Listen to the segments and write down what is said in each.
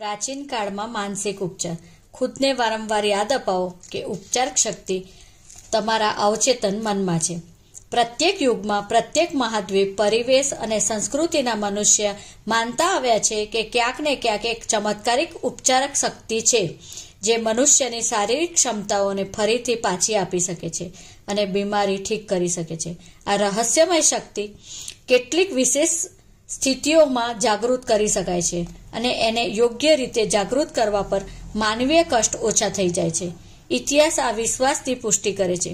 પ્રાચીન કાળમાં માનસિક ઉપચાર ખુદને વારંવાર યાદ અપાવો કે ઉપચાર શક્તિ તમારા અવચેતન મનમાં છે પ્રત્યેક યુગમાં પ્રત્યેક મહાદ્વીપ પરિવેશ અને સંસ્કૃતિના મનુષ્ય માનતા આવ્યા છે કે ક્યાંક ને ક્યાંક એક ચમત્કારિક ઉપચારક શક્તિ છે જે મનુષ્યની શારીરિક ક્ષમતાઓને ફરીથી પાછી આપી શકે છે અને બીમારી ઠીક કરી શકે છે આ રહસ્યમય શક્તિ કેટલીક વિશેષ સ્થિતિઓમાં જાગૃત કરી શકાય છે અને એને યોગ્ય રીતે જાગૃત કરવા પર માનવીય કષ્ટ ઓછા થઈ જાય છે ઇતિહાસ આ વિશ્વાસની પુષ્ટિ કરે છે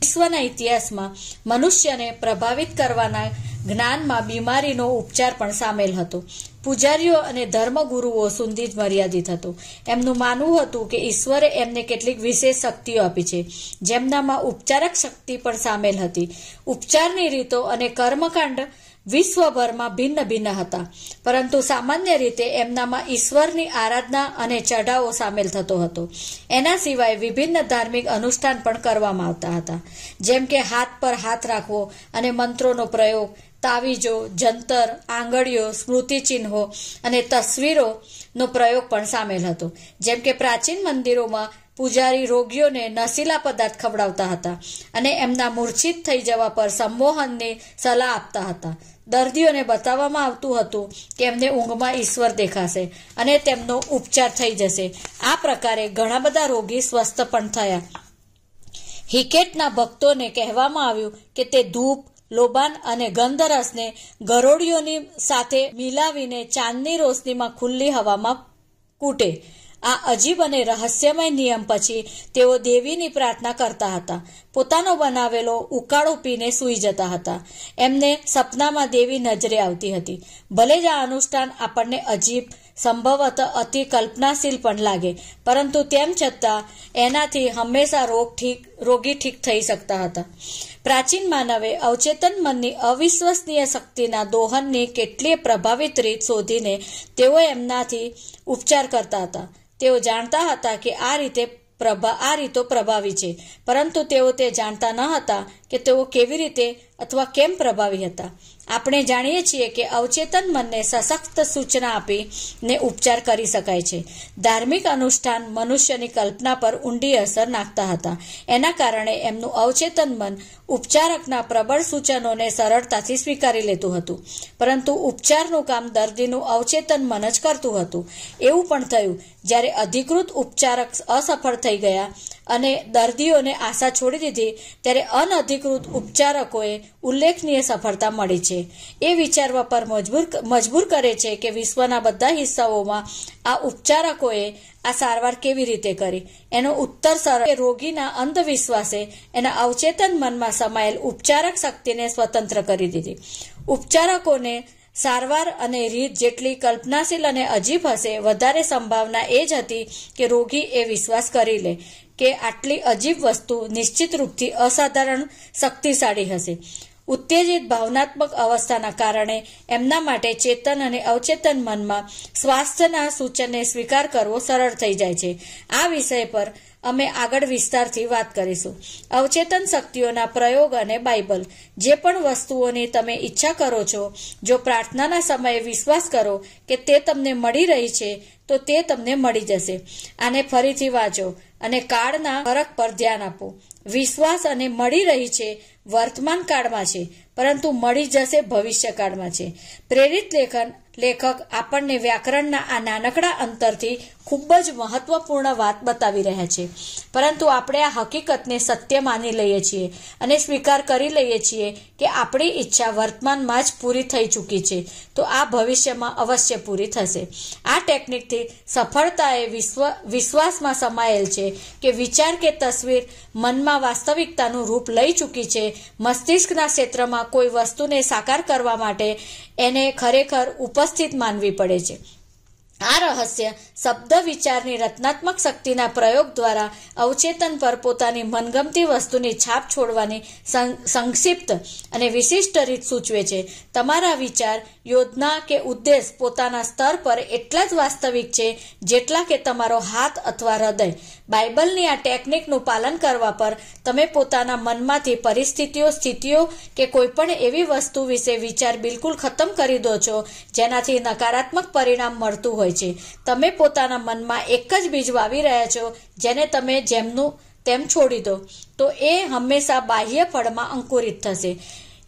વિશ્વના ઇતિહાસમાં મનુષ્યને પ્રભાવિત કરવાના જ્ઞાનમાં બીમારીનો ઉપચાર પણ સામેલ હતો પૂજારીઓ અને ધર્મગુરુઓ સુધી જ મર્યાદિત હતો એમનું માનવું હતું કે ઈશ્વરે એમને કેટલીક વિશેષ શક્તિઓ આપી છે જેમનામાં ઉપચારક શક્તિ પણ સામેલ હતી ઉપચારની રીતો અને કર્મકાંડ વિશ્વભરમાં ભિન્ન ભિન્ન હતા પરંતુ સામાન્ય રીતે એમનામાં ઈશ્વરની આરાધના અને ચઢાવો સામેલ થતો હતો એના સિવાય વિભિન્ન ધાર્મિક અનુષ્ઠાન પણ કરવામાં આવતા હતા જેમ કે હાથ પર હાથ રાખવો અને મંત્રોનો પ્રયોગ તાવીજો જંતર આંગળીઓ સ્મૃતિચિહ્નો અને તસવીરોનો પ્રયોગ પણ સામેલ હતો જેમ કે પ્રાચીન મંદિરોમાં પૂજારી રોગીઓને નશીલા પદાર્થ ખવડાવતા હતા અને એમના મૂર્છિત થઈ જવા પર સંમોહનની સલાહ આપતા હતા દર્દીઓને બતાવવામાં આવતું હતું કે એમને ઊંઘમાં ઈશ્વર દેખાશે અને તેમનો ઉપચાર થઈ જશે આ પ્રકારે ઘણા બધા રોગી સ્વસ્થ પણ થયા હિકેટના ભક્તોને કહેવામાં આવ્યું કે તે ધૂપ લોબાન અને ગંધરસને ગરોળીઓની સાથે મિલાવીને ચાંદની રોશનીમાં ખુલ્લી હવામાં કૂટે આ અજીબ અને રહસ્યમય નિયમ પછી તેઓ દેવીની પ્રાર્થના કરતા હતા પોતાનો બનાવેલો ઉકાળો પીને સૂઈ જતા હતા એમને સપનામાં દેવી નજરે આવતી હતી ભલે જ આ અનુષ્ઠાન આપણને અજીબ સંભવત અતિ કલ્પનાશીલ પણ લાગે પરંતુ તેમ છતાં એનાથી હંમેશા રોગ ઠીક રોગી ઠીક થઈ શકતા હતા પ્રાચીન માનવે અવચેતન મનની અવિશ્વસનીય શક્તિના દોહનની કેટલીય પ્રભાવિત રીત શોધીને તેઓ એમનાથી ઉપચાર કરતા હતા તેઓ જાણતા હતા કે આ રીતે પ્રભા આ રીતો પ્રભાવી છે પરંતુ તેઓ તે જાણતા ન હતા કે તેઓ કેવી રીતે અથવા કેમ પ્રભાવી હતા આપણે જાણીએ છીએ કે અવચેતન મનને સશક્ત સૂચના આપી ને ઉપચાર કરી શકાય છે ધાર્મિક અનુષ્ઠાન મનુષ્યની કલ્પના પર ઊંડી અસર નાખતા હતા એના કારણે એમનું અવચેતન મન ઉપચારકના પ્રબળ સૂચનોને સરળતાથી સ્વીકારી લેતું હતું પરંતુ ઉપચારનું કામ દર્દીનું અવચેતન મન જ કરતું હતું એવું પણ થયું જ્યારે અધિકૃત ઉપચારક અસફળ થઈ ગયા અને દર્દીઓને આશા છોડી દીધી ત્યારે અનઅધિકૃત ઉપચારકોએ ઉલ્લેખનીય સફળતા મળી છે એ વિચારવા પર મજબૂર મજબૂર કરે છે કે વિશ્વના બધા હિસ્સાઓમાં આ ઉપચારકોએ આ સારવાર કેવી રીતે કરી એનો ઉત્તર સરળ રોગીના અંધવિશ્વાસે એના અવચેતન મનમાં સમાયેલ ઉપચારક શક્તિને સ્વતંત્ર કરી દીધી ઉપચારકોને સારવાર અને રીત જેટલી કલ્પનાશીલ અને અજીબ હશે વધારે સંભાવના એ જ હતી કે રોગી એ વિશ્વાસ કરી લે કે આટલી અજીબ વસ્તુ નિશ્ચિત રૂપથી અસાધારણ શક્તિશાળી હશે ઉત્તેજિત ભાવનાત્મક અવસ્થાના કારણે એમના માટે ચેતન અને અવચેતન મનમાં સ્વાસ્થ્યના સૂચનને સ્વીકાર કરવો સરળ થઈ જાય છે આ વિષય પર અમે આગળ વિસ્તારથી વાત કરીશું અવચેતન શક્તિઓના પ્રયોગ અને બાઇબલ જે પણ વસ્તુઓની તમે ઈચ્છા કરો છો જો પ્રાર્થનાના સમયે વિશ્વાસ કરો કે તે તમને મળી રહી છે તો તે તમને મળી જશે આને ફરીથી વાંચો અને કાળના ફરક પર ધ્યાન આપો વિશ્વાસ અને મળી રહી છે વર્તમાન કાળમાં છે પરંતુ મળી જશે ભવિષ્ય કાળમાં છે પ્રેરિત લેખન લેખક આપણને વ્યાકરણના આ નાનકડા અંતરથી ખૂબ જ મહત્વપૂર્ણ વાત બતાવી રહ્યા છે પરંતુ આપણે આ હકીકતને સત્ય માની લઈએ છીએ અને સ્વીકાર કરી લઈએ છીએ કે આપણી ઈચ્છા વર્તમાનમાં જ પૂરી થઈ ચૂકી છે તો આ ભવિષ્યમાં અવશ્ય પૂરી થશે આ ટેકનિકથી સફળતા એ વિશ્વ વિશ્વાસમાં સમાયેલ છે કે વિચાર કે તસવીર મનમાં વાસ્તવિકતાનું રૂપ લઈ ચૂકી છે મસ્તિષ્કના ક્ષેત્રમાં કોઈ વસ્તુને સાકાર કરવા માટે એને ખરેખર ઉપર વ્યવસ્થિત માનવી પડે છે આ રહસ્ય શબ્દ વિચારની રચનાત્મક શક્તિના પ્રયોગ દ્વારા અવચેતન પર પોતાની મનગમતી વસ્તુની છાપ છોડવાની સંક્ષિપ્ત અને વિશિષ્ટ રીત સૂચવે છે તમારા વિચાર યોજના કે ઉદ્દેશ પોતાના સ્તર પર એટલા જ વાસ્તવિક છે જેટલા કે તમારો હાથ અથવા હૃદય બાઇબલની આ ટેકનિકનું પાલન કરવા પર તમે પોતાના મનમાંથી પરિસ્થિતિઓ સ્થિતિઓ કે કોઈપણ એવી વસ્તુ વિશે વિચાર બિલકુલ ખતમ કરી દો છો જેનાથી નકારાત્મક પરિણામ મળતું હોય છે તમે પોતાના મનમાં એક જ બીજ વાવી રહ્યા છો જેને તમે જેમનું તેમ છોડી દો તો એ હંમેશા બાહ્ય ફળમાં અંકુરિત થશે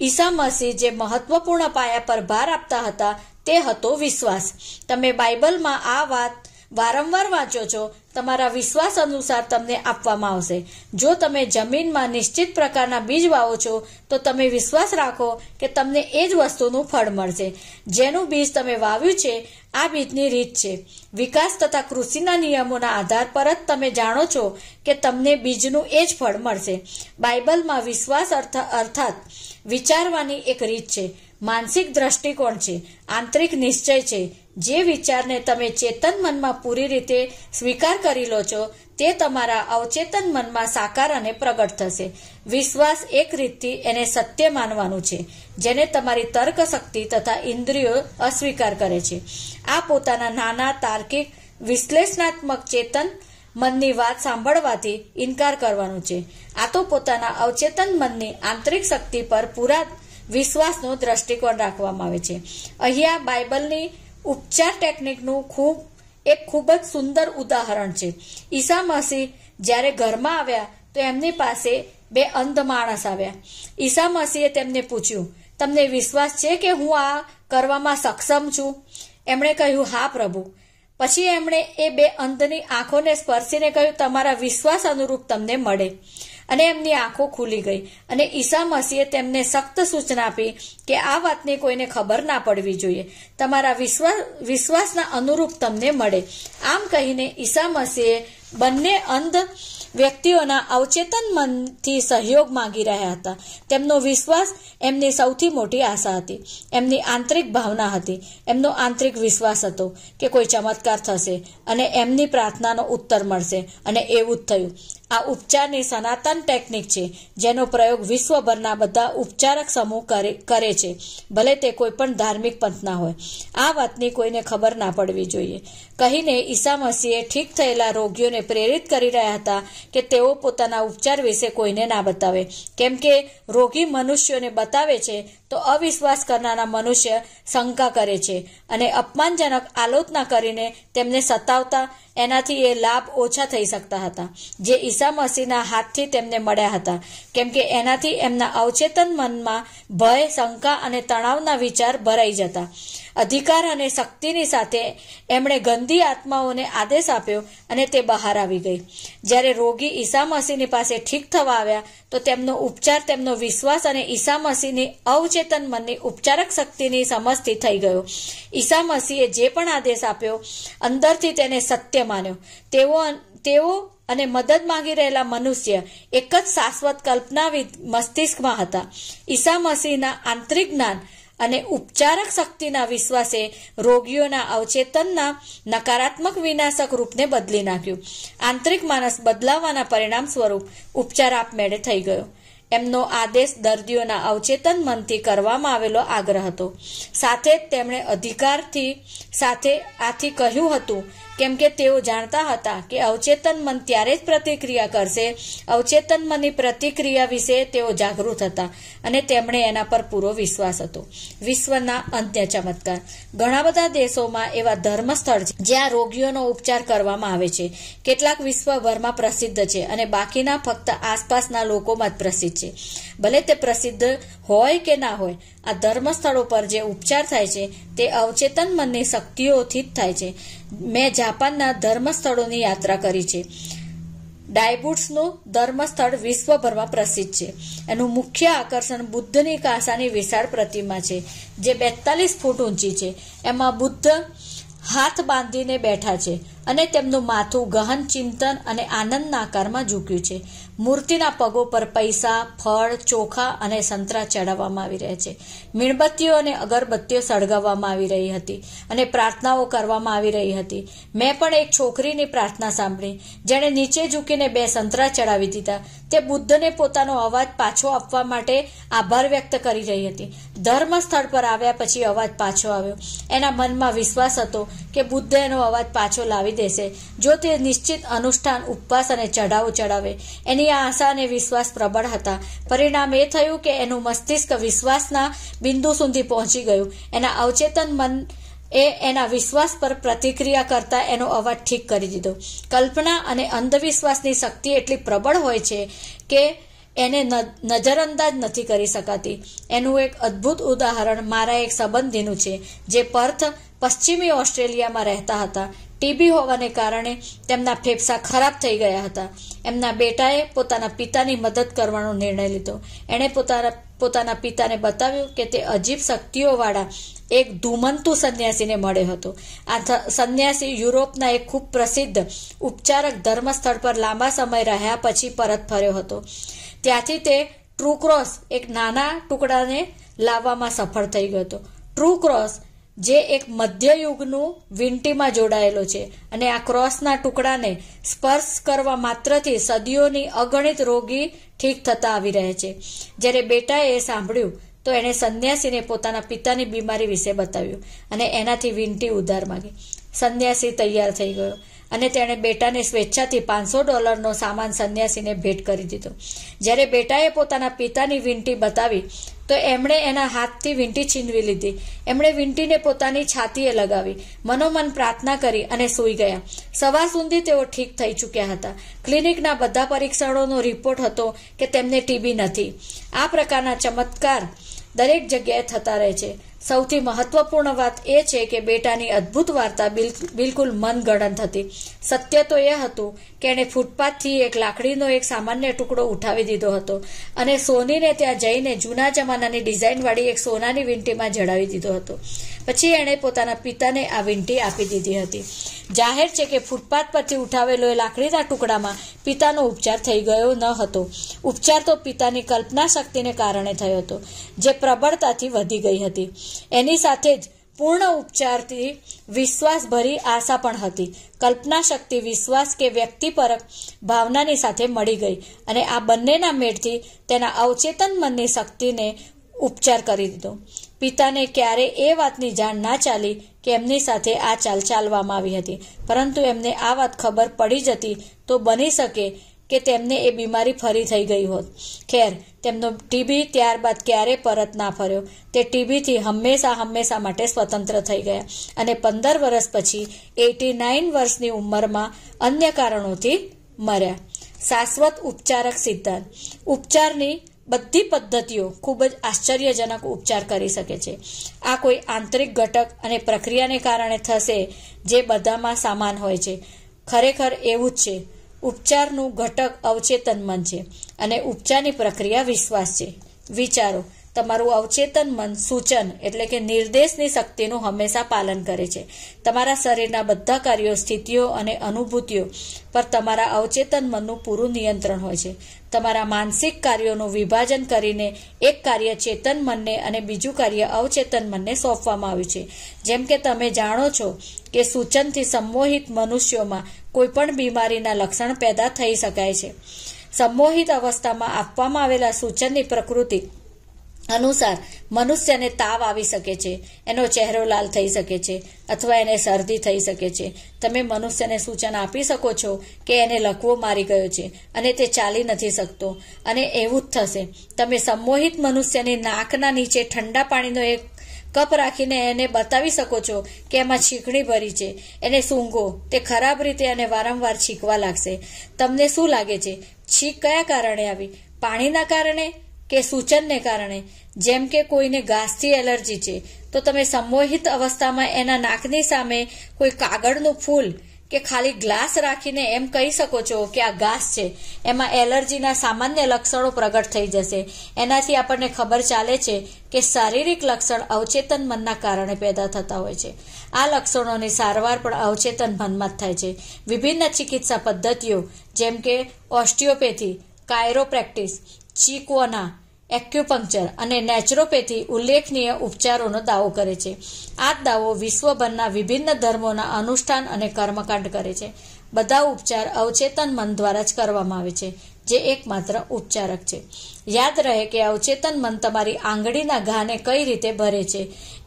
ઈસા મસીહ જે મહત્વપૂર્ણ પાયા પર ભાર આપતા હતા તે હતો વિશ્વાસ તમે બાઇબલમાં આ વાત વારંવાર વાંચો છો તમારા વિશ્વાસ અનુસાર તમને આપવામાં આવશે જો તમે જમીનમાં નિશ્ચિત પ્રકારના બીજ વાવો છો તો તમે વિશ્વાસ રાખો કે તમને એ જ વસ્તુનું ફળ મળશે જેનું બીજ તમે વાવ્યું છે આ બીજની રીત છે વિકાસ તથા કૃષિના નિયમોના આધાર પર જ તમે જાણો છો કે તમને બીજનું એ જ ફળ મળશે બાઇબલમાં વિશ્વાસ અર્થ અર્થાત વિચારવાની એક રીત છે માનસિક દ્રષ્ટિકોણ છે આંતરિક નિશ્ચય છે જે વિચારને તમે ચેતન મનમાં પૂરી રીતે સ્વીકાર કરી લો છો તે તમારા અવચેતન મનમાં સાકાર અને પ્રગટ થશે વિશ્વાસ એક રીતથી એને સત્ય માનવાનું છે જેને તમારી તર્ક શક્તિ તથા ઇન્દ્રિયો અસ્વીકાર કરે છે આ પોતાના નાના તાર્કિક વિશ્લેષણાત્મક ચેતન મનની વાત સાંભળવાથી ઇનકાર કરવાનું છે આ તો પોતાના અવચેતન મનની આંતરિક શક્તિ પર પૂરા વિશ્વાસનો દ્રષ્ટિકોણ રાખવામાં આવે છે અહીંયા બાઇબલની ઉપચાર ટેકનિકનું ખૂબ એક ખૂબ જ સુંદર ઉદાહરણ છે ઈસા મસીહ જ્યારે ઘરમાં આવ્યા તો એમની પાસે બે અંધ માણસ આવ્યા ઈસા મસીએ તેમને પૂછ્યું તમને વિશ્વાસ છે કે હું આ કરવામાં સક્ષમ છું એમણે કહ્યું હા પ્રભુ પછી એમણે એ બે અંધની આંખોને સ્પર્શીને કહ્યું તમારા વિશ્વાસ અનુરૂપ તમને મળે અને એમની આંખો ખુલી ગઈ અને ઈસા મસીહે તેમને સખ્ત સૂચના આપી કે આ વાતની કોઈને ખબર ના પડવી જોઈએ તમારા વિશ્વાસ વિશ્વાસના અનુરૂપ તમને મળે આમ કહીને ઈસા મસીએ બંને અંધ વ્યક્તિઓના અવચેતન મનથી સહયોગ માંગી રહ્યા હતા તેમનો વિશ્વાસ એમની સૌથી મોટી આશા હતી એમની આંતરિક ભાવના હતી એમનો આંતરિક વિશ્વાસ હતો કે કોઈ ચમત્કાર થશે અને એમની પ્રાર્થનાનો ઉત્તર મળશે અને એવું જ થયું આ ઉપચારની સનાતન ટેકનિક છે જેનો પ્રયોગ વિશ્વભરના બધા ઉપચારક સમૂહ કરે છે ભલે તે કોઈ પણ ધાર્મિક પંથના હોય આ વાતની કોઈને ખબર ના પડવી જોઈએ કહીને ઈસા મસીહે ઠીક થયેલા રોગીઓને પ્રેરિત કરી રહ્યા હતા કે તેઓ પોતાના ઉપચાર વિશે કોઈને ના બતાવે કેમ કે રોગી મનુષ્યોને બતાવે છે તો અવિશ્વાસ કરનારા મનુષ્ય શંકા કરે છે અને અપમાનજનક આલોચના કરીને તેમને સતાવતા એનાથી એ લાભ ઓછા થઈ શકતા હતા જે ઈસા મસીહના હાથથી તેમને મળ્યા હતા કેમ કે એનાથી એમના અવચેતન મનમાં ભય શંકા અને તણાવના વિચાર ભરાઈ જતા અધિકાર અને શક્તિની સાથે એમણે ગંદી આત્માઓને આદેશ આપ્યો અને તે બહાર આવી ગઈ જ્યારે રોગી ઈસા મસીહની પાસે ઠીક થવા આવ્યા તો તેમનો ઉપચાર તેમનો વિશ્વાસ અને ઈસા મસીહની અવચેતન મનની ઉપચારક શક્તિની સમજથી થઈ ગયો ઈસા મસીહે જે પણ આદેશ આપ્યો અંદરથી તેને સત્ય માન્યો તેઓ તેઓ અને મદદ માંગી રહેલા મનુષ્ય એક જ શાશ્વત કલ્પનાવિદ મસ્તિષ્કમાં હતા ઈસા મસીહના આંતરિક જ્ઞાન અને ઉપચારક શક્તિના વિશ્વાસે રોગીઓના અવચેતનના નકારાત્મક વિનાશક રૂપને બદલી નાખ્યું આંતરિક માનસ બદલાવાના પરિણામ સ્વરૂપ ઉપચાર આપમેળે થઈ ગયો એમનો આદેશ દર્દીઓના અવચેતન મનથી કરવામાં આવેલો આગ્રહ હતો સાથે તેમણે અધિકારથી સાથે આથી કહ્યું હતું કેમ કે તેઓ જાણતા હતા કે અવચેતન મન ત્યારે જ પ્રતિક્રિયા કરશે અવચેતન મનની પ્રતિક્રિયા વિશે તેઓ જાગૃત હતા અને તેમણે એના પર પૂરો વિશ્વાસ હતો વિશ્વના અંત્ય ચમત્કાર ઘણા બધા દેશોમાં એવા ધર્મ સ્થળ છે જ્યાં રોગીઓનો ઉપચાર કરવામાં આવે છે કેટલાક વિશ્વભરમાં પ્રસિદ્ધ છે અને બાકીના ફક્ત આસપાસના લોકોમાં જ પ્રસિદ્ધ છે ભલે તે પ્રસિદ્ધ હોય કે ના હોય આ ધર્મ સ્થળો પર જે ઉપચાર થાય છે તે અવચેતન મનની શક્તિઓથી જ થાય છે મેં જાપાનના ધર્મ સ્થળોની યાત્રા કરી છે ડાયબુટ્સનું ધર્મ સ્થળ વિશ્વભરમાં પ્રસિદ્ધ છે એનું મુખ્ય આકર્ષણ બુદ્ધની કાસાની વિશાળ પ્રતિમા છે જે બેતાલીસ ફૂટ ઊંચી છે એમાં બુદ્ધ હાથ બાંધીને બેઠા છે અને તેમનું માથું ગહન ચિંતન અને આનંદના આકારમાં ઝૂક્યું છે મૂર્તિના પગો પર પૈસા ફળ ચોખા અને સંતરા ચડાવવામાં આવી રહ્યા છે મીણબત્તીઓ અને અગરબત્તીઓ સળગાવવામાં આવી રહી હતી અને પ્રાર્થનાઓ કરવામાં આવી રહી હતી મેં પણ એક છોકરીની પ્રાર્થના સાંભળી જેણે નીચે ઝૂકીને બે સંતરા ચડાવી દીધા તે બુદ્ધને પોતાનો અવાજ પાછો આપવા માટે આભાર વ્યક્ત કરી રહી હતી ધર્મ સ્થળ પર આવ્યા પછી અવાજ પાછો આવ્યો એના મનમાં વિશ્વાસ હતો કે બુદ્ધ એનો અવાજ પાછો લાવી દેશે જો તે નિશ્ચિત અનુષ્ઠાન ઉપવાસ અને ચઢાવો ચડાવે એની આ આશા અને વિશ્વાસ પ્રબળ હતા પરિણામ એ થયું કે એનું મસ્તિષ્ક વિશ્વાસના બિંદુ સુધી પહોંચી ગયું એના અવચેતન મન એ એના વિશ્વાસ પર પ્રતિક્રિયા કરતા એનો અવાજ ઠીક કરી દીધો કલ્પના અને અંધવિશ્વાસની શક્તિ એટલી પ્રબળ હોય છે કે એને નજરઅંદાજ નથી કરી શકાતી એનું એક અદ્ભુત ઉદાહરણ મારા એક સંબંધીનું છે જે પર્થ પશ્ચિમી ઓસ્ટ્રેલિયામાં રહેતા હતા ટીબી હોવાને કારણે તેમના ફેફસા ખરાબ થઈ ગયા હતા એમના બેટાએ પોતાના પિતાની મદદ કરવાનો નિર્ણય લીધો એણે પોતાના પોતાના પિતાને બતાવ્યું કે તે અજીબ શક્તિઓવાળા એક ધુમંતુ સંન્યાસીને મળ્યો હતો આ સંન્યાસી યુરોપના એક ખૂબ પ્રસિદ્ધ ઉપચારક ધર્મ સ્થળ પર લાંબા સમય રહ્યા પછી પરત ફર્યો હતો ત્યાંથી તે ટ્રુક્રોસ એક નાના ટુકડાને લાવવામાં સફળ થઈ ગયો હતો ટ્રુક્રોસ જે એક મધ્યયુગનું વિંટીમાં જોડાયેલો છે અને આ ક્રોસના ટુકડાને સ્પર્શ કરવા માત્રથી સદીઓની અગણિત રોગી ઠીક થતા આવી રહે છે જ્યારે બેટાએ એ સાંભળ્યું તો એણે સંન્યાસીને પોતાના પિતાની બીમારી વિશે બતાવ્યું અને એનાથી વિંટી ઉધાર માગી સંન્યાસી તૈયાર થઈ ગયો અને તેણે બેટાને સ્વેચ્છાથી પાંચસો ડોલરનો સામાન સંન્યાસીને ભેટ કરી દીધો જ્યારે બેટાએ પોતાના પિતાની વીંટી બતાવી તો એમણે એના હાથથી વીંટી છીનવી લીધી એમણે વીંટીને પોતાની છાતીએ લગાવી મનોમન પ્રાર્થના કરી અને સૂઈ ગયા સવાર સુધી તેઓ ઠીક થઈ ચૂક્યા હતા ક્લિનિકના બધા પરીક્ષણોનો રિપોર્ટ હતો કે તેમને ટીબી નથી આ પ્રકારના ચમત્કાર દરેક જગ્યાએ થતા રહે છે સૌથી મહત્વપૂર્ણ વાત એ છે કે બેટાની અદ્ભુત વાર્તા બિલકુલ મનગણંત હતી સત્ય તો એ હતું કે એણે ફૂટપાથથી એક લાકડીનો એક સામાન્ય ટુકડો ઉઠાવી દીધો હતો અને સોનીને ત્યાં જઈને જૂના જમાનાની ડિઝાઇનવાળી એક સોનાની વીંટીમાં જડાવી દીધો હતો પછી એણે પોતાના પિતાને આ વીંટી આપી દીધી હતી જાહેર છે કે ફૂટપાથ પરથી ઉઠાવેલો એ લાકડીના ટુકડામાં પિતાનો ઉપચાર થઈ ગયો ન હતો ઉપચાર તો પિતાની કલ્પના શક્તિને કારણે થયો હતો જે પ્રબળતાથી વધી ગઈ હતી એની સાથે જ પૂર્ણ ઉપચારથી વિશ્વાસભરી આશા પણ હતી કલ્પના શક્તિ વિશ્વાસ કે વ્યક્તિપરક ભાવનાની સાથે મળી ગઈ અને આ બંનેના મેળથી તેના અવચેતન મનની શક્તિને ઉપચાર કરી દીધો પિતાને ક્યારે એ વાતની જાણ ના ચાલી કે એમની સાથે આ ચાલ ચાલવામાં આવી હતી પરંતુ એમને આ વાત ખબર પડી જતી તો બની શકે કે તેમને એ બીમારી ફરી થઈ ગઈ હોત ખેર તેમનો ટીબી ત્યારબાદ ક્યારે પરત ના ફર્યો તે ટીબીથી હંમેશા હંમેશા માટે સ્વતંત્ર થઈ ગયા અને પંદર વર્ષ પછી એટી નાઇન વર્ષની ઉંમરમાં અન્ય કારણોથી મર્યા શાશ્વત ઉપચારક સિદ્ધાંત ઉપચારની બધી પદ્ધતિઓ ખૂબ જ આશ્ચર્યજનક ઉપચાર કરી શકે છે આ કોઈ આંતરિક ઘટક અને પ્રક્રિયાને કારણે થશે જે બધામાં સમાન હોય છે ખરેખર એવું જ છે ઉપચારનું ઘટક અવચેતન મન છે અને ઉપચારની પ્રક્રિયા વિશ્વાસ છે વિચારો તમારું અવચેતન મન સૂચન એટલે કે નિર્દેશની શક્તિનું હંમેશા પાલન કરે છે તમારા શરીરના બધા કાર્યો સ્થિતિઓ અને અનુભૂતિઓ પર તમારા અવચેતન મનનું પૂરું નિયંત્રણ હોય છે તમારા માનસિક કાર્યોનું વિભાજન કરીને એક કાર્ય ચેતન મનને અને બીજું કાર્ય અવચેતન મનને સોંપવામાં આવ્યું છે જેમ કે તમે જાણો છો કે સૂચનથી સંમોહિત મનુષ્યોમાં કોઈપણ બીમારીના લક્ષણ પેદા થઈ શકાય છે સંમોહિત અવસ્થામાં આપવામાં આવેલા સૂચનની પ્રકૃતિ અનુસાર મનુષ્યને તાવ આવી શકે છે એનો ચહેરો લાલ થઈ શકે છે અથવા એને શરદી થઈ શકે છે તમે મનુષ્યને સૂચન આપી શકો છો કે એને લકવો મારી ગયો છે અને તે ચાલી નથી શકતો અને એવું જ થશે તમે સંમોહિત મનુષ્યની નાકના નીચે ઠંડા પાણીનો એક કપ રાખીને એને બતાવી શકો છો કે એમાં છીંકણી ભરી છે એને સૂંઘો તે ખરાબ રીતે અને વારંવાર છીંકવા લાગશે તમને શું લાગે છે છીંક કયા કારણે આવી પાણીના કારણે કે સૂચનને કારણે જેમ કે કોઈને ઘાસથી એલર્જી છે તો તમે સમોહિત અવસ્થામાં એના નાકની સામે કોઈ કાગળનું ફૂલ કે ખાલી ગ્લાસ રાખીને એમ કહી શકો છો કે આ ઘાસ છે એમાં એલર્જીના સામાન્ય લક્ષણો પ્રગટ થઈ જશે એનાથી આપણને ખબર ચાલે છે કે શારીરિક લક્ષણ અવચેતન મનના કારણે પેદા થતા હોય છે આ લક્ષણોની સારવાર પણ અવચેતન મનમાં જ થાય છે વિભિન્ન ચિકિત્સા પદ્ધતિઓ જેમ કે ઓસ્ટિયોપેથી કાયરોપ્રેક્ટિસ ચીકોના એક્યુપંક્ચર અને નેચરોપેથી ઉલ્લેખનીય ઉપચારોનો દાવો કરે છે આ દાવો વિશ્વભરના વિભિન્ન ધર્મોના અનુષ્ઠાન અને કર્મકાંડ કરે છે બધા ઉપચાર અવચેતન મન દ્વારા જ કરવામાં આવે છે જે એકમાત્ર ઉપચારક છે યાદ રહે કે અવચેતન મન તમારી આંગળીના ઘાને કઈ રીતે ભરે છે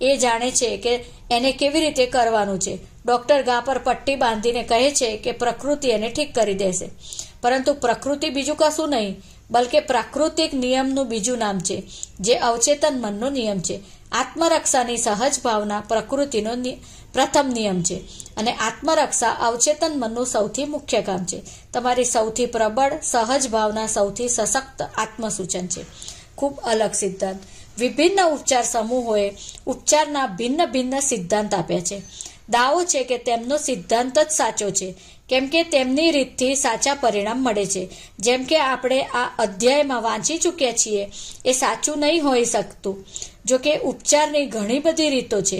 એ જાણે છે કે એને કેવી રીતે કરવાનું છે ડોક્ટર ઘા પર પટ્ટી બાંધીને કહે છે કે પ્રકૃતિ એને ઠીક કરી દેશે પરંતુ પ્રકૃતિ બીજું કશું નહીં બલકે પ્રાકૃતિક નિયમનું બીજું નામ છે જે અવચેતન મનનો નિયમ છે આત્મરક્ષાની સહજ ભાવના પ્રકૃતિનો પ્રથમ નિયમ છે અને આત્મરક્ષા અવચેતન મનનું સૌથી મુખ્ય કામ છે તમારી સૌથી પ્રબળ સહજ ભાવના સૌથી સશક્ત આત્મસૂચન છે ખૂબ અલગ સિદ્ધાંત વિભિન્ન ઉપચાર સમૂહોએ ઉપચારના ભિન્ન ભિન્ન સિદ્ધાંત આપ્યા છે દાવો છે કે તેમનો સિદ્ધાંત જ સાચો છે કેમ કે તેમની રીતથી સાચા પરિણામ મળે છે જેમ કે આપણે આ અધ્યાયમાં વાંચી ચૂક્યા છીએ એ સાચું નહીં હોઈ શકતું જો કે ઉપચારની ઘણી બધી રીતો છે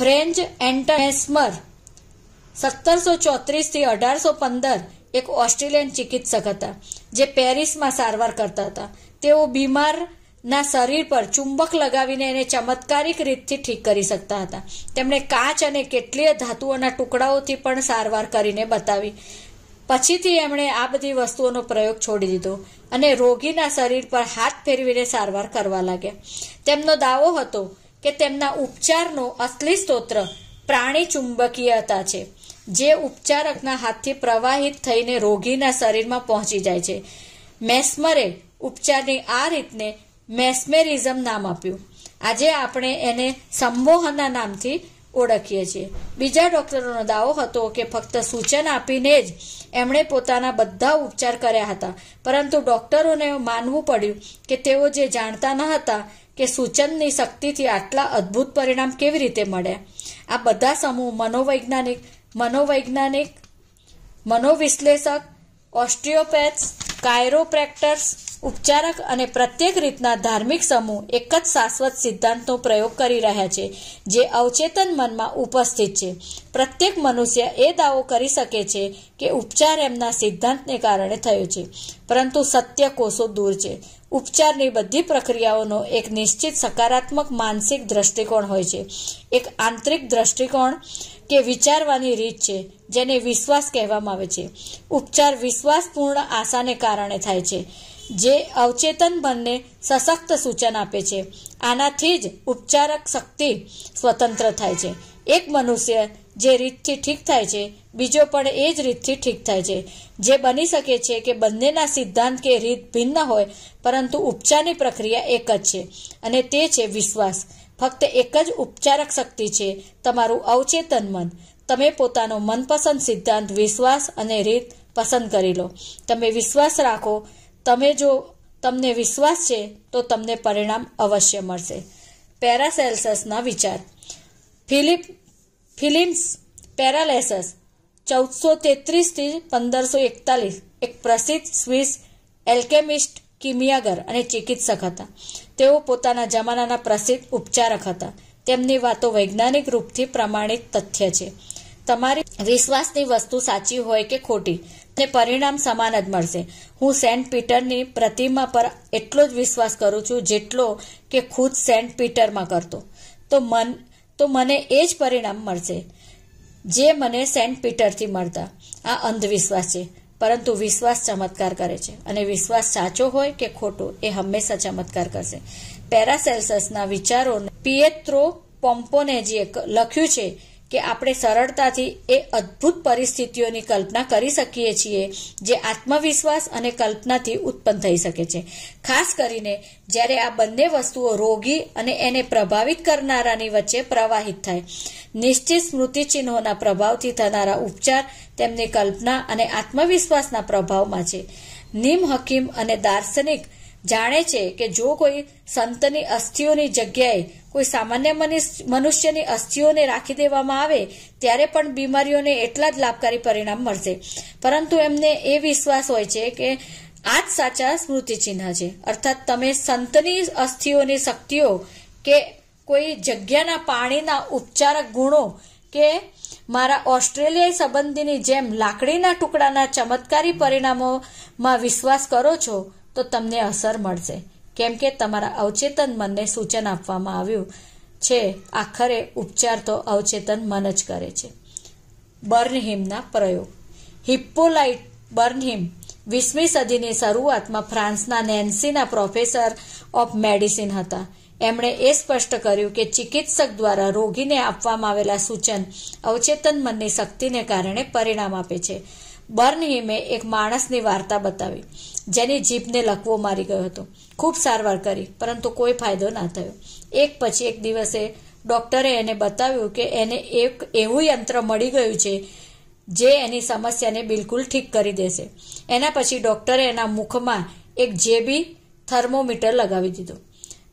ફ્રેન્ચ એન્ટમેસ્મર સત્તરસો ચોત્રીસથી અઢારસો પંદર એક ઓસ્ટ્રેલિયન ચિકિત્સક હતા જે પેરિસમાં સારવાર કરતા હતા તેઓ બીમાર ના શરીર પર ચુંબક લગાવીને એને ચમત્કારિક રીતથી ઠીક કરી શકતા હતા તેમણે કાચ અને કેટલીય ધાતુઓના ટુકડાઓથી પણ સારવાર કરીને બતાવી પછીથી એમણે આ બધી વસ્તુઓનો પ્રયોગ છોડી દીધો અને રોગીના શરીર પર હાથ ફેરવીને સારવાર કરવા લાગ્યા તેમનો દાવો હતો કે તેમના ઉપચારનો અસલી સ્તોત્ર પ્રાણી ચુંબકીયતા છે જે ઉપચારકના હાથથી પ્રવાહિત થઈને રોગીના શરીરમાં પહોંચી જાય છે મેસ્મરે ઉપચારની આ રીતને મેસ્મેરિઝમ નામ આપ્યું આજે આપણે એને સંમોહનના નામથી ઓળખીએ છીએ બીજા ડૉક્ટરોનો દાવો હતો કે ફક્ત સૂચન આપીને જ એમણે પોતાના બધા ઉપચાર કર્યા હતા પરંતુ ડૉક્ટરોને માનવું પડ્યું કે તેઓ જે જાણતા ન હતા કે સૂચનની શક્તિથી આટલા અદ્ભુત પરિણામ કેવી રીતે મળ્યા આ બધા સમૂહ મનોવૈજ્ઞાનિક મનોવૈજ્ઞાનિક મનોવિશ્લેષક ઓસ્ટ્રિયોપેથ્સ કાયરોપ્રેક્ટર્સ ઉપચારક અને પ્રત્યેક રીતના ધાર્મિક સમૂહ એક જ શાશ્વત સિદ્ધાંતનો પ્રયોગ કરી રહ્યા છે જે અવચેતન મનમાં ઉપસ્થિત છે પ્રત્યેક મનુષ્ય એ દાવો કરી શકે છે કે ઉપચાર એમના સિદ્ધાંતને કારણે થયો છે પરંતુ સત્ય કોષો દૂર છે ઉપચારની બધી પ્રક્રિયાઓનો એક નિશ્ચિત સકારાત્મક માનસિક દ્રષ્ટિકોણ હોય છે એક આંતરિક દ્રષ્ટિકોણ કે વિચારવાની રીત છે જેને વિશ્વાસ કહેવામાં આવે છે ઉપચાર વિશ્વાસપૂર્ણ આશાને કારણે થાય છે જે અવચેતન મનને સશક્ત સૂચન આપે છે આનાથી જ ઉપચારક શક્તિ સ્વતંત્ર થાય છે એક મનુષ્ય જે રીતથી ઠીક થાય છે બીજો પણ એ જ રીતથી ઠીક થાય છે જે બની શકે છે કે બંનેના સિદ્ધાંત કે રીત ભિન્ન હોય પરંતુ ઉપચારની પ્રક્રિયા એક જ છે અને તે છે વિશ્વાસ ફક્ત એક જ ઉપચારક શક્તિ છે તમારું અવચેતન મન તમે પોતાનો મનપસંદ સિદ્ધાંત વિશ્વાસ અને રીત પસંદ કરી લો તમે વિશ્વાસ રાખો તમે જો તમને વિશ્વાસ છે તો તમને પરિણામ અવશ્ય મળશે પેરાસેલ્સસના વિચાર ફિલિપ ફિલિમ્સ પેરાલેસસ ચૌદસો તેત્રીસથી પંદરસો એકતાલીસ એક પ્રસિદ્ધ સ્વિસ એલ્કેમિસ્ટ કિમિયાગર અને ચિકિત્સક હતા તેઓ પોતાના જમાનાના પ્રસિદ્ધ ઉપચારક હતા તેમની વાતો વૈજ્ઞાનિક રૂપથી પ્રમાણિત તથ્ય છે તમારી વિશ્વાસની વસ્તુ સાચી હોય કે ખોટી તે પરિણામ સમાન જ મળશે હું સેન્ટ પીટરની પ્રતિમા પર એટલો જ વિશ્વાસ કરું છું જેટલો કે ખુદ સેન્ટ પીટરમાં કરતો તો મન તો મને એ જ પરિણામ મળશે જે મને સેન્ટ પીટરથી મળતા આ અંધવિશ્વાસ છે પરંતુ વિશ્વાસ ચમત્કાર કરે છે અને વિશ્વાસ સાચો હોય કે ખોટો એ હંમેશા ચમત્કાર કરશે પેરાસેલ્સસના વિચારો પિએત્રો પોમ્પોને જે લખ્યું છે કે આપણે સરળતાથી એ અદ્ભુત પરિસ્થિતિઓની કલ્પના કરી શકીએ છીએ જે આત્મવિશ્વાસ અને કલ્પનાથી ઉત્પન્ન થઈ શકે છે ખાસ કરીને જ્યારે આ બંને વસ્તુઓ રોગી અને એને પ્રભાવિત કરનારાની વચ્ચે પ્રવાહિત થાય નિશ્ચિત સ્મૃતિચિહ્નોના પ્રભાવથી થનારા ઉપચાર તેમની કલ્પના અને આત્મવિશ્વાસના પ્રભાવમાં છે નિમ હકીમ અને દાર્શનિક જાણે છે કે જો કોઈ સંતની અસ્થિઓની જગ્યાએ કોઈ સામાન્ય મનુષ્યની અસ્થિઓને રાખી દેવામાં આવે ત્યારે પણ બીમારીઓને એટલા જ લાભકારી પરિણામ મળશે પરંતુ એમને એ વિશ્વાસ હોય છે કે આ જ સાચા સ્મૃતિચિહ્ન છે અર્થાત તમે સંતની અસ્થિઓની શક્તિઓ કે કોઈ જગ્યાના પાણીના ઉપચારક ગુણો કે મારા ઓસ્ટ્રેલિયાઈ સંબંધીની જેમ લાકડીના ટુકડાના ચમત્કારી પરિણામોમાં વિશ્વાસ કરો છો તો તમને અસર મળશે કેમ કે તમારા અવચેતન મનને સૂચન આપવામાં આવ્યું છે આખરે ઉપચાર તો અવચેતન મન જ કરે છે બર્નહિમના પ્રયોગ હિપ્પોલાઇટ બર્નહિમ વીસમી સદીની શરૂઆતમાં ફ્રાન્સના નેન્સીના પ્રોફેસર ઓફ મેડિસિન હતા એમણે એ સ્પષ્ટ કર્યું કે ચિકિત્સક દ્વારા રોગીને આપવામાં આવેલા સૂચન અવચેતન મનની શક્તિને કારણે પરિણામ આપે છે બર્નહીમે એક માણસની વાર્તા બતાવી જેની જીભને લકવો મારી ગયો હતો ખૂબ સારવાર કરી પરંતુ કોઈ ફાયદો ના થયો એક પછી એક દિવસે ડૉક્ટરે એને બતાવ્યું કે એને એક એવું યંત્ર મળી ગયું છે જે એની સમસ્યાને બિલકુલ ઠીક કરી દેશે એના પછી ડૉક્ટરે એના મુખમાં એક જેબી થર્મોમીટર લગાવી દીધું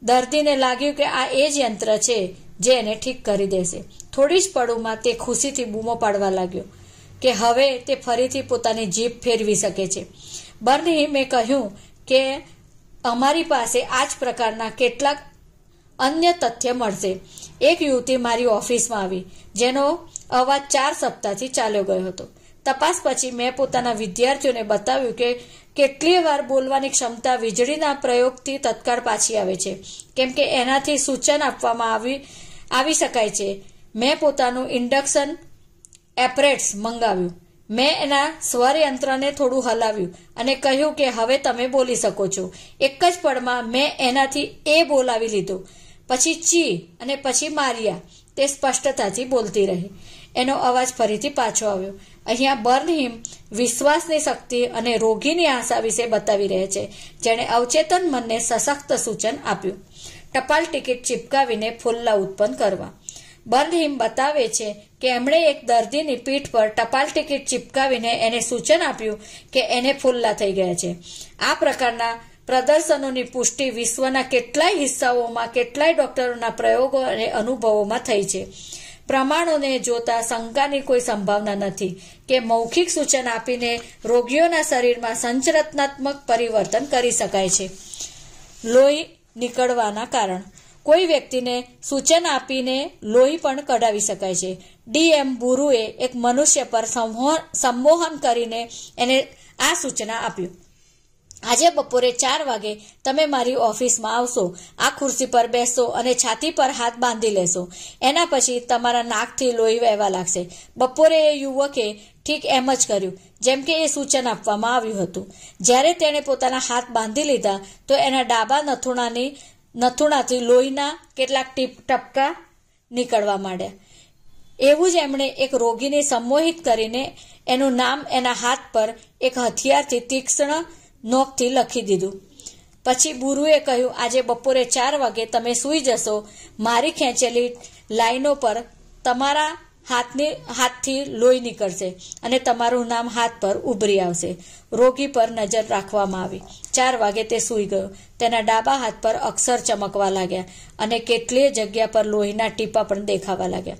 દર્દીને લાગ્યું કે આ એ જ યંત્ર છે જે એને ઠીક કરી દેશે થોડી જ પળોમાં તે ખુશીથી બૂમો પાડવા લાગ્યો કે હવે તે ફરીથી પોતાની જીભ ફેરવી શકે છે બર્ની મેં કહ્યું કે અમારી પાસે આ જ પ્રકારના કેટલાક અન્ય તથ્ય મળશે એક યુવતી મારી ઓફિસમાં આવી જેનો અવાજ ચાર સપ્તાહથી ચાલ્યો ગયો હતો તપાસ પછી મેં પોતાના વિદ્યાર્થીઓને બતાવ્યું કે કેટલી વાર બોલવાની ક્ષમતા વીજળીના પ્રયોગથી તત્કાળ પાછી આવે છે કેમ કે એનાથી સૂચન આપવામાં આવી આવી શકાય છે મેં પોતાનું ઇન્ડક્શન એપરેટ્સ મંગાવ્યું મેં એના સ્વરયંત્રને થોડું હલાવ્યું અને કહ્યું કે હવે તમે બોલી શકો છો એક જ પળમાં મેં એનાથી એ બોલાવી લીધો પછી ચી અને પછી મારિયા તે સ્પષ્ટતાથી બોલતી રહી એનો અવાજ ફરીથી પાછો આવ્યો અહીંયા બર્નહિમ વિશ્વાસની શક્તિ અને રોગીની આશા વિશે બતાવી રહે છે જેણે અવચેતન મનને સશક્ત સૂચન આપ્યું ટપાલ ટિકિટ ચિપકાવીને ફુલ્લા ઉત્પન્ન કરવા બંધ બતાવે છે કે એમણે એક દર્દીની પીઠ પર ટપાલ ટિકિટ ચિપકાવીને એને સૂચન આપ્યું કે એને ફુલ્લા થઈ ગયા છે આ પ્રકારના પ્રદર્શનોની પુષ્ટિ વિશ્વના કેટલાય હિસ્સાઓમાં કેટલાય ડોક્ટરોના પ્રયોગો અને અનુભવોમાં થઈ છે પ્રમાણોને જોતા શંકાની કોઈ સંભાવના નથી કે મૌખિક સૂચન આપીને રોગીઓના શરીરમાં સંચરચનાત્મક પરિવર્તન કરી શકાય છે લોહી નીકળવાના કારણ કોઈ વ્યક્તિને સૂચન આપીને લોહી પણ કઢાવી શકાય છે ડી એમ બુરુએ એક મનુષ્ય પર સંમોહન કરીને એને આ સૂચના આપ્યું આજે બપોરે ચાર વાગે તમે મારી ઓફિસમાં આવશો આ ખુરશી પર બેસો અને છાતી પર હાથ બાંધી લેશો એના પછી તમારા નાકથી લોહી વહેવા લાગશે બપોરે એ યુવકે ઠીક એમ જ કર્યું જેમ કે એ સૂચન આપવામાં આવ્યું હતું જ્યારે તેણે પોતાના હાથ બાંધી લીધા તો એના ડાબા નથુણાની નથુણાથી લોહીના કેટલાક ટીપ ટપકા નીકળવા માંડ્યા એવું જ એમણે એક રોગીને સંમોહિત કરીને એનું નામ એના હાથ પર એક હથિયારથી તીક્ષ્ણ નોકથી લખી દીધું પછી બુરુએ કહ્યું આજે બપોરે ચાર વાગે તમે સૂઈ જશો મારી ખેંચેલી લાઈનો પર તમારા હાથની હાથથી લોહી નીકળશે અને તમારું નામ હાથ પર ઉભરી આવશે રોગી પર નજર રાખવામાં આવી ચાર વાગે તે સૂઈ ગયો તેના ડાબા હાથ પર અક્ષર ચમકવા લાગ્યા અને કેટલીય જગ્યા પર લોહીના ટીપા પણ દેખાવા લાગ્યા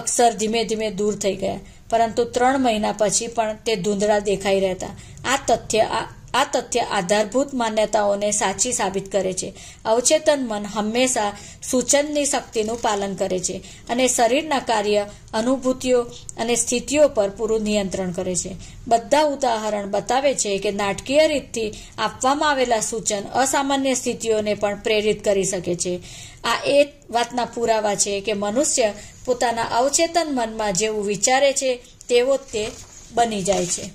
અક્ષર ધીમે ધીમે દૂર થઈ ગયા પરંતુ ત્રણ મહિના પછી પણ તે ધૂંધળા દેખાઈ રહેતા આ તથ્ય આ આ તથ્ય આધારભૂત માન્યતાઓને સાચી સાબિત કરે છે અવચેતન મન હંમેશા સૂચનની શક્તિનું પાલન કરે છે અને શરીરના કાર્ય અનુભૂતિઓ અને સ્થિતિઓ પર પૂરું નિયંત્રણ કરે છે બધા ઉદાહરણ બતાવે છે કે નાટકીય રીતથી આપવામાં આવેલા સૂચન અસામાન્ય સ્થિતિઓને પણ પ્રેરિત કરી શકે છે આ એ વાતના પુરાવા છે કે મનુષ્ય પોતાના અવચેતન મનમાં જેવું વિચારે છે તેવો તે બની જાય છે